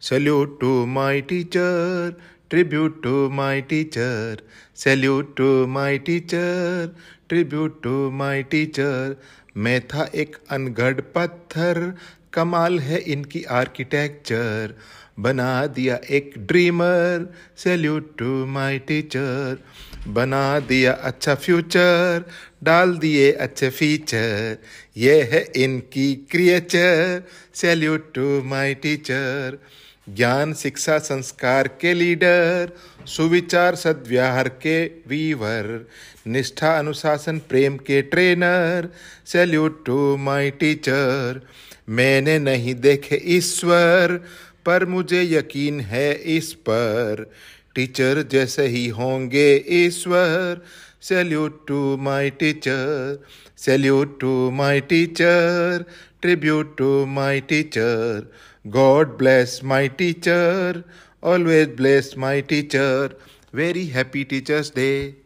Salute to my teacher Tribute to my teacher, salute to my teacher, tribute to my teacher. मैं था एक अनगढ़ पत्थर कमाल है इनकी आर्किटेक्चर बना दिया एक dreamer salute to my teacher बना दिया अच्छा फ्यूचर डाल दिए अच्छे फीचर ये है इनकी creature salute to my teacher ज्ञान शिक्षा संस्कार के लीडर सुविचार सद्व्यहार के वीवर निष्ठा अनुशासन प्रेम के trainer salute to my teacher मैंने नहीं देखे ईश्वर पर मुझे यकीन है इस पर टीचर जैसे ही होंगे ईश्वर Salute to my teacher, salute to my teacher, tribute to my teacher. God bless my teacher, always bless my teacher. Very happy Teacher's Day.